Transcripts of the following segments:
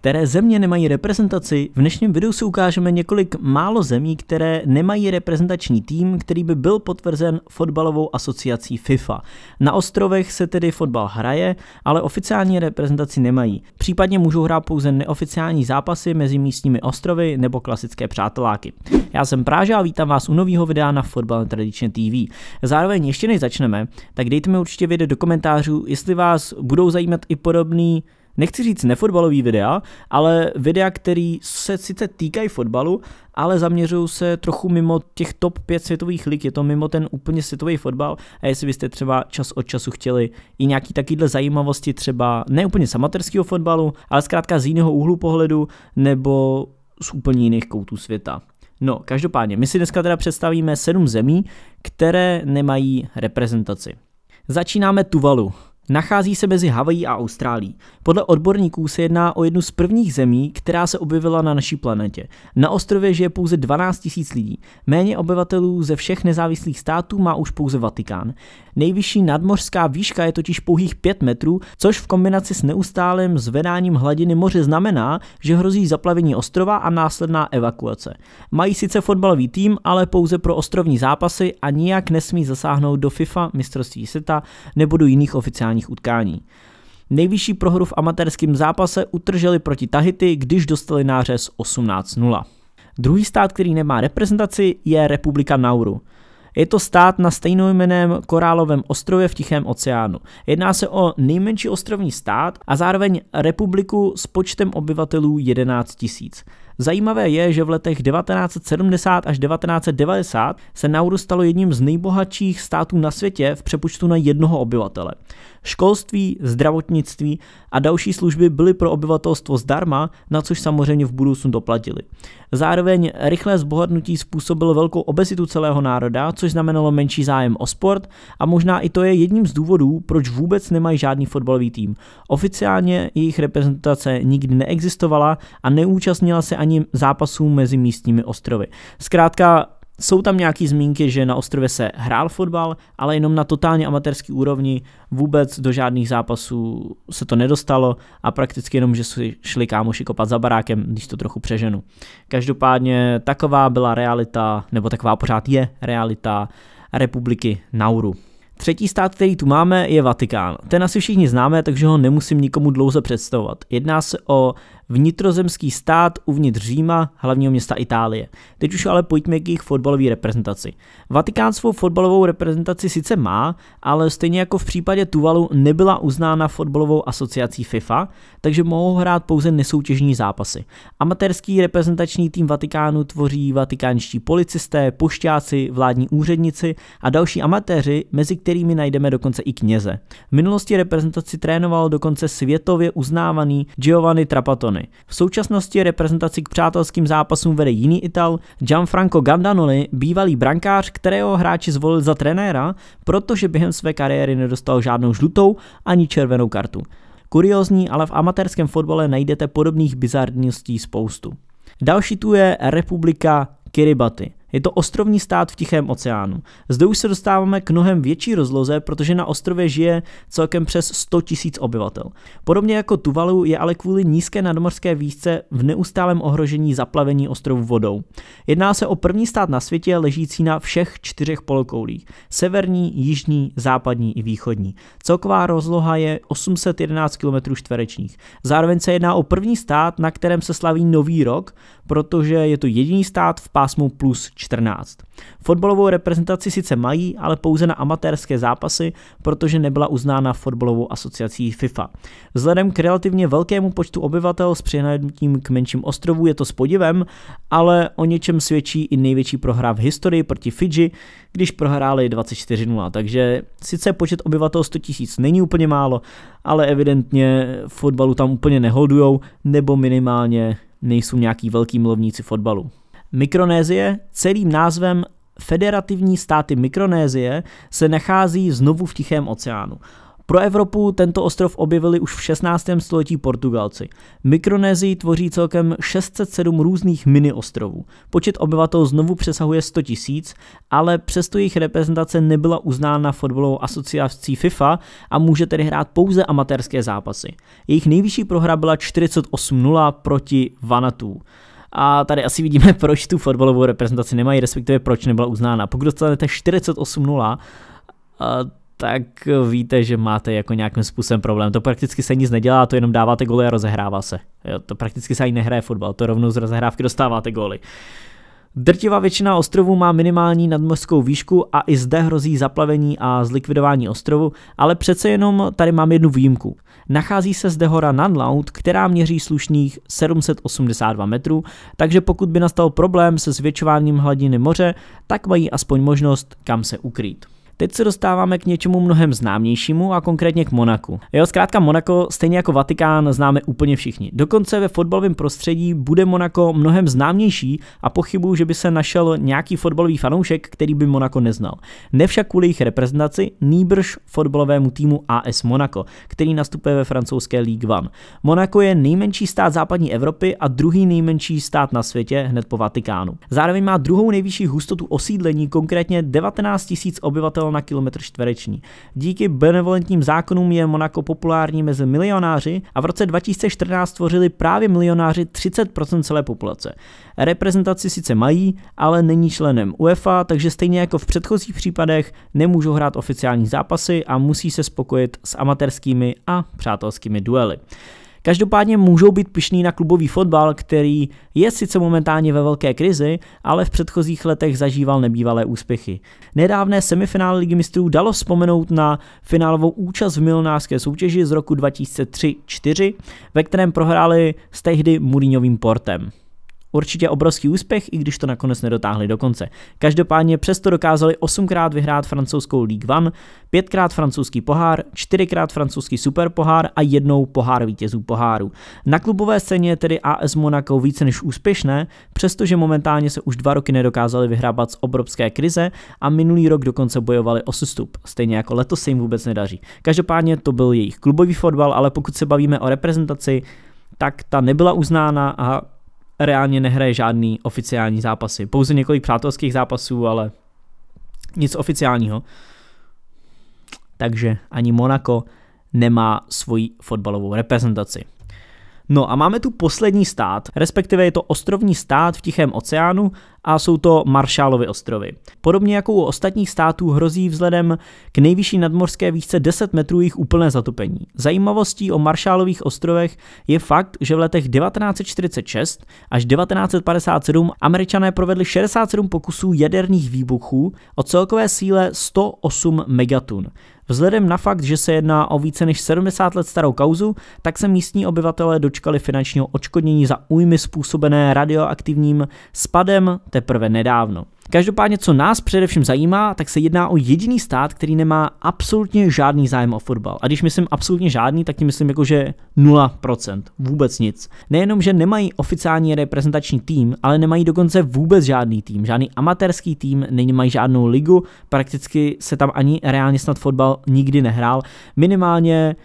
které země nemají reprezentaci, v dnešním videu si ukážeme několik málo zemí, které nemají reprezentační tým, který by byl potvrzen fotbalovou asociací FIFA. Na ostrovech se tedy fotbal hraje, ale oficiální reprezentaci nemají. Případně můžou hrát pouze neoficiální zápasy mezi místními ostrovy nebo klasické přáteláky. Já jsem Práža a vítám vás u nového videa na Fotbal Tradičně TV. Zároveň ještě než začneme, tak dejte mi určitě vědět do komentářů, jestli vás budou zajímat i podobný nechci říct nefotbalový videa, ale videa, které se sice týkají fotbalu, ale zaměřují se trochu mimo těch top 5 světových lig, je to mimo ten úplně světový fotbal a jestli byste třeba čas od času chtěli i nějaký takovýhle zajímavosti třeba ne úplně z amatérského fotbalu, ale zkrátka z jiného úhlu pohledu nebo z úplně jiných koutů světa. No, každopádně, my si dneska teda představíme sedm zemí, které nemají reprezentaci. Začínáme Tuvalu. Nachází se mezi Havají a Austrálií. Podle odborníků se jedná o jednu z prvních zemí, která se objevila na naší planetě. Na ostrově žije pouze 12 000 lidí. Méně obyvatelů ze všech nezávislých států má už pouze Vatikán. Nejvyšší nadmořská výška je totiž pouhých 5 metrů, což v kombinaci s neustálým zvedáním hladiny moře znamená, že hrozí zaplavení ostrova a následná evakuace. Mají sice fotbalový tým, ale pouze pro ostrovní zápasy a nijak nesmí zasáhnout do FIFA, mistrovství světa nebo do jiných oficiálních utkání. Nejvyšší prohru v amatérském zápase utrželi proti Tahiti, když dostali nářez 18-0. Druhý stát, který nemá reprezentaci, je Republika Nauru. Je to stát na stejnojmeném korálovém ostrově v Tichém oceánu. Jedná se o nejmenší ostrovní stát a zároveň republiku s počtem obyvatelů 11 tisíc. Zajímavé je, že v letech 1970 až 1990 se Nauru stalo jedním z nejbohatších států na světě v přepočtu na jednoho obyvatele. Školství, zdravotnictví a další služby byly pro obyvatelstvo zdarma, na což samozřejmě v budoucnu doplatili. Zároveň rychlé zbohatnutí způsobilo velkou obezitu celého národa, což znamenalo menší zájem o sport a možná i to je jedním z důvodů, proč vůbec nemají žádný fotbalový tým. Oficiálně jejich reprezentace nikdy neexistovala a neúčastnila se ani zápasů mezi místními ostrovy. Zkrátka jsou tam nějaké zmínky, že na ostrově se hrál fotbal, ale jenom na totálně amatérský úrovni vůbec do žádných zápasů se to nedostalo a prakticky jenom, že si šli kámoši kopat za barákem, když to trochu přeženu. Každopádně taková byla realita, nebo taková pořád je realita republiky Nauru. Třetí stát, který tu máme, je Vatikán. Ten asi všichni známe, takže ho nemusím nikomu dlouze představovat. Jedná se o vnitrozemský stát uvnitř Říma, hlavního města Itálie. Teď už ale pojďme k jejich fotbalové reprezentaci. Vatikán svou fotbalovou reprezentaci sice má, ale stejně jako v případě Tuvalu nebyla uznána fotbalovou asociací FIFA, takže mohou hrát pouze nesoutěžní zápasy. Amatérský reprezentační tým Vatikánu tvoří vatikánští policisté, pošťáci, vládní úředníci a další amatéři, mezi kterými najdeme dokonce i kněze. V minulosti reprezentaci trénoval dokonce světově uznávaný Giovanni Trapatone sezony. V současnosti reprezentaci k přátelským zápasům vede jiný Ital, Gianfranco Gandanoli, bývalý brankář, kterého hráči zvolili za trenéra, protože během své kariéry nedostal žádnou žlutou ani červenou kartu. Kuriozní, ale v amatérském fotbale najdete podobných bizarností spoustu. Další tu je Republika Kiribati. Je to ostrovní stát v Tichém oceánu. Zde už se dostáváme k mnohem větší rozloze, protože na ostrově žije celkem přes 100 000 obyvatel. Podobně jako Tuvalu je ale kvůli nízké nadmořské výšce v neustálém ohrožení zaplavení ostrovu vodou. Jedná se o první stát na světě ležící na všech čtyřech polokoulích. Severní, jižní, západní i východní. Celková rozloha je 811 km čtverečních. Zároveň se jedná o první stát, na kterém se slaví nový rok, protože je to jediný stát v pásmu plus 14. Fotbalovou reprezentaci sice mají, ale pouze na amatérské zápasy, protože nebyla uznána fotbalovou asociací FIFA. Vzhledem k relativně velkému počtu obyvatel s přihlédnutím k menším ostrovům je to s podivem, ale o něčem svědčí i největší prohra v historii proti Fidži, když prohráli 24-0. Takže sice počet obyvatel 100 tisíc není úplně málo, ale evidentně fotbalu tam úplně neholdujou, nebo minimálně nejsou nějaký velký milovníci fotbalu. Mikronézie celým názvem Federativní státy Mikronézie se nachází znovu v Tichém oceánu. Pro Evropu tento ostrov objevili už v 16. století Portugalci. Mikronézii tvoří celkem 607 různých mini ostrovů. Počet obyvatel znovu přesahuje 100 tisíc, ale přesto jejich reprezentace nebyla uznána fotbalovou asociací FIFA a může tedy hrát pouze amatérské zápasy. Jejich nejvyšší prohra byla 48-0 proti Vanatu. A tady asi vidíme, proč tu fotbalovou reprezentaci nemají, respektive proč nebyla uznána. Pokud dostanete 48-0, tak víte, že máte jako nějakým způsobem problém. To prakticky se nic nedělá, to jenom dáváte goly a rozehrává se. Jo, to prakticky se ani nehraje fotbal, to rovnou z rozehrávky dostáváte goly. Uh, Drtivá většina ostrovů má minimální nadmořskou výšku a i zde hrozí zaplavení a zlikvidování ostrovu, ale přece jenom tady mám jednu výjimku. Nachází se zde hora Nanlaut, která měří slušných 782 metrů, takže pokud by nastal problém se zvětšováním hladiny moře, tak mají aspoň možnost kam se ukrýt. Teď se dostáváme k něčemu mnohem známějšímu a konkrétně k Monaku. Jo, zkrátka Monako, stejně jako Vatikán, známe úplně všichni. Dokonce ve fotbalovém prostředí bude Monako mnohem známější a pochybuju, že by se našel nějaký fotbalový fanoušek, který by Monako neznal. Nevšak kvůli jejich reprezentaci, nýbrž fotbalovému týmu AS Monaco, který nastupuje ve francouzské League One. Monako je nejmenší stát západní Evropy a druhý nejmenší stát na světě hned po Vatikánu. Zároveň má druhou nejvyšší hustotu osídlení, konkrétně 19 000 obyvatel na kilometr čtvereční. Díky benevolentním zákonům je Monako populární mezi milionáři a v roce 2014 tvořili právě milionáři 30% celé populace. Reprezentaci sice mají, ale není členem UEFA, takže stejně jako v předchozích případech nemůžou hrát oficiální zápasy a musí se spokojit s amatérskými a přátelskými duely. Každopádně můžou být pišný na klubový fotbal, který je sice momentálně ve velké krizi, ale v předchozích letech zažíval nebývalé úspěchy. Nedávné semifinále Ligy mistrů dalo vzpomenout na finálovou účast v milionářské soutěži z roku 2003-4, ve kterém prohráli s tehdy Mourinhovým portem. Určitě obrovský úspěch, i když to nakonec nedotáhli do konce. Každopádně přesto dokázali 8 vyhrát francouzskou League One, 5krát francouzský pohár, 4 francouzský superpohár a jednou pohár vítězů poháru. Na klubové scéně je tedy AS Monaco více než úspěšné, přestože momentálně se už dva roky nedokázali vyhrábat z obrovské krize a minulý rok dokonce bojovali o sestup, stejně jako letos se jim vůbec nedaří. Každopádně to byl jejich klubový fotbal, ale pokud se bavíme o reprezentaci, tak ta nebyla uznána a reálně nehraje žádný oficiální zápasy. Pouze několik přátelských zápasů, ale nic oficiálního. Takže ani Monako nemá svoji fotbalovou reprezentaci. No a máme tu poslední stát, respektive je to ostrovní stát v Tichém oceánu a jsou to Marshallovy ostrovy. Podobně jako u ostatních států hrozí vzhledem k nejvyšší nadmorské výšce 10 metrů jejich úplné zatopení. Zajímavostí o Marshallových ostrovech je fakt, že v letech 1946 až 1957 američané provedli 67 pokusů jaderných výbuchů o celkové síle 108 megatun. Vzhledem na fakt, že se jedná o více než 70 let starou kauzu, tak se místní obyvatelé dočkali finančního odškodnění za újmy způsobené radioaktivním spadem teprve nedávno. Každopádně, co nás především zajímá, tak se jedná o jediný stát, který nemá absolutně žádný zájem o fotbal. A když myslím absolutně žádný, tak tím myslím jako, že 0%, vůbec nic. Nejenom, že nemají oficiální reprezentační tým, ale nemají dokonce vůbec žádný tým, žádný amatérský tým, nemají žádnou ligu, prakticky se tam ani reálně snad fotbal nikdy nehrál. Minimálně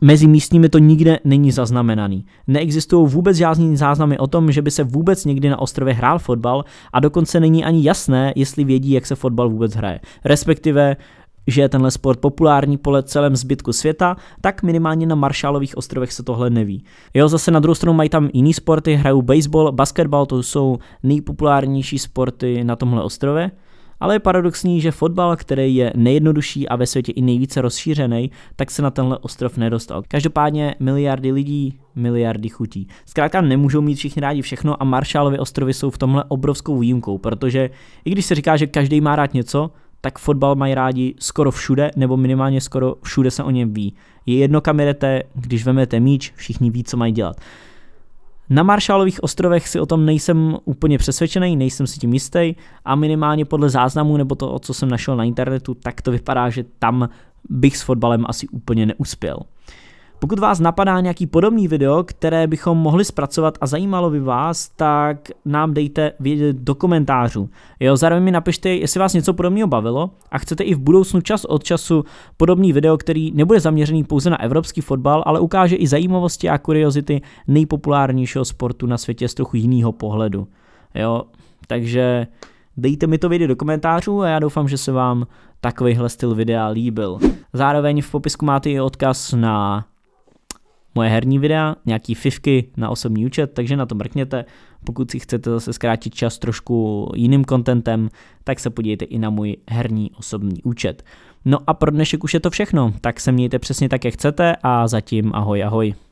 Mezi místními to nikde není zaznamenaný. Neexistují vůbec žádný záznamy o tom, že by se vůbec někdy na ostrově hrál fotbal a dokonce není ani jasné, jestli vědí, jak se fotbal vůbec hraje. Respektive, že je tenhle sport populární po celém zbytku světa, tak minimálně na Maršálových ostrovech se tohle neví. Jo, zase na druhou stranu mají tam jiný sporty, hrajou baseball, basketbal, to jsou nejpopulárnější sporty na tomhle ostrově. Ale je paradoxní, že fotbal, který je nejjednodušší a ve světě i nejvíce rozšířený, tak se na tenhle ostrov nedostal. Každopádně miliardy lidí, miliardy chutí. Zkrátka nemůžou mít všichni rádi všechno a Marshallovy ostrovy jsou v tomhle obrovskou výjimkou, protože i když se říká, že každý má rád něco, tak fotbal mají rádi skoro všude, nebo minimálně skoro všude se o něm ví. Je jedno, kam jedete, když vemete míč, všichni ví, co mají dělat. Na Maršálových ostrovech si o tom nejsem úplně přesvědčený, nejsem si tím jistý a minimálně podle záznamů nebo to, co jsem našel na internetu, tak to vypadá, že tam bych s fotbalem asi úplně neuspěl. Pokud vás napadá nějaký podobný video, které bychom mohli zpracovat a zajímalo by vás, tak nám dejte vědět do komentářů. Jo, zároveň mi napište, jestli vás něco podobného bavilo a chcete i v budoucnu čas od času podobný video, který nebude zaměřený pouze na evropský fotbal, ale ukáže i zajímavosti a kuriozity nejpopulárnějšího sportu na světě z trochu jiného pohledu. Jo, takže dejte mi to vědět do komentářů a já doufám, že se vám takovýhle styl videa líbil. Zároveň v popisku máte i odkaz na moje herní videa, nějaký fifky na osobní účet, takže na to mrkněte. Pokud si chcete zase zkrátit čas trošku jiným kontentem, tak se podívejte i na můj herní osobní účet. No a pro dnešek už je to všechno, tak se mějte přesně tak, jak chcete a zatím ahoj ahoj.